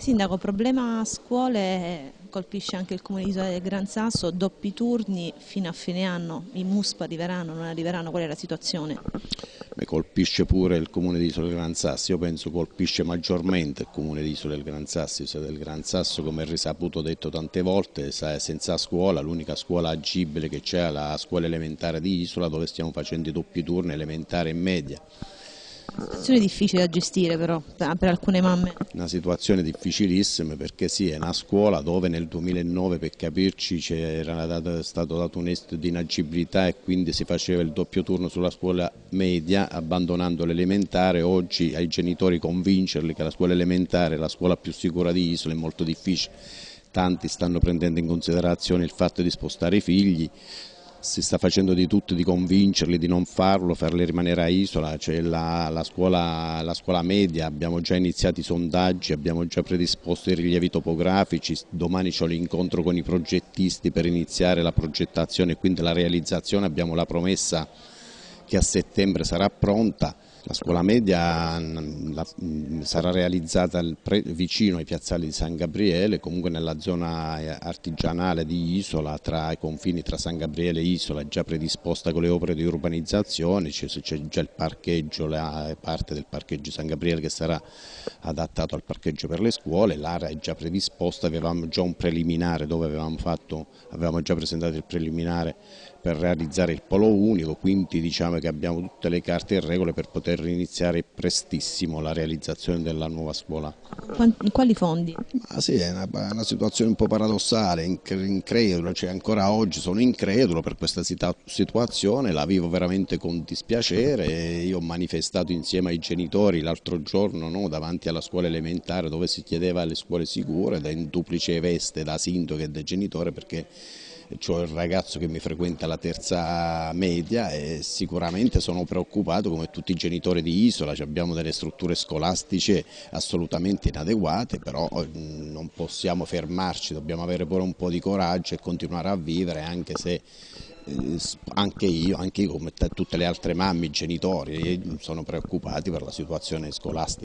Sindaco, problema scuole colpisce anche il comune di Isola del Gran Sasso, doppi turni fino a fine anno, i MUSP arriveranno, non arriveranno, qual è la situazione? Beh, colpisce pure il comune di Isola del Gran Sasso, io penso colpisce maggiormente il comune di Isola del Gran Sasso, Isola del Gran Sasso come è risaputo detto tante volte, senza scuola, l'unica scuola agibile che c'è è la scuola elementare di Isola dove stiamo facendo i doppi turni elementare e media. Una situazione difficile da gestire però per alcune mamme. Una situazione difficilissima perché sì, è una scuola dove nel 2009 per capirci era stato dato un est di inagibilità e quindi si faceva il doppio turno sulla scuola media abbandonando l'elementare. Oggi ai genitori convincerli che la scuola elementare è la scuola più sicura di Isola è molto difficile. Tanti stanno prendendo in considerazione il fatto di spostare i figli, si sta facendo di tutto di convincerli di non farlo, farli rimanere a isola, c'è cioè la, la, scuola, la, scuola, media, abbiamo già iniziato i sondaggi, abbiamo già predisposto i rilievi topografici, domani c'è l'incontro con i progettisti per iniziare la progettazione e quindi la realizzazione, abbiamo la promessa che a settembre sarà pronta. La scuola media sarà realizzata vicino ai piazzali di San Gabriele, comunque nella zona eh, artigianale di Isola, tra i confini tra San Gabriele e Isola, già predisposta con le opere di urbanizzazione, c'è già il parcheggio, la eh, parte del parcheggio San Gabriele che sarà adattato al parcheggio per le scuole, l'area è già predisposta, avevamo già un preliminare dove avevamo, fatto, avevamo già presentato il preliminare per realizzare il polo unico, quindi diciamo che abbiamo tutte le carte e regole per poter iniziare prestissimo la realizzazione della nuova scuola. Quali fondi? Ma ah, sì, è una, una situazione un po' paradossale, incredulo, cioè ancora oggi sono incredulo per questa situazione, la vivo veramente con dispiacere, io ho manifestato insieme ai genitori l'altro giorno no, davanti alla scuola elementare dove si chiedeva alle scuole sicure, da in duplice veste da sindaco e da genitore perché ho il ragazzo che mi frequenta la terza media e sicuramente sono preoccupato come tutti i genitori di Isola, abbiamo delle strutture scolastiche assolutamente inadeguate, però oh, non possiamo fermarci, dobbiamo avere pure un po' di coraggio e continuare a vivere anche se eh, anche io, anche io come tutte le altre mamme, i genitori eh, sono preoccupati per la situazione scolastica.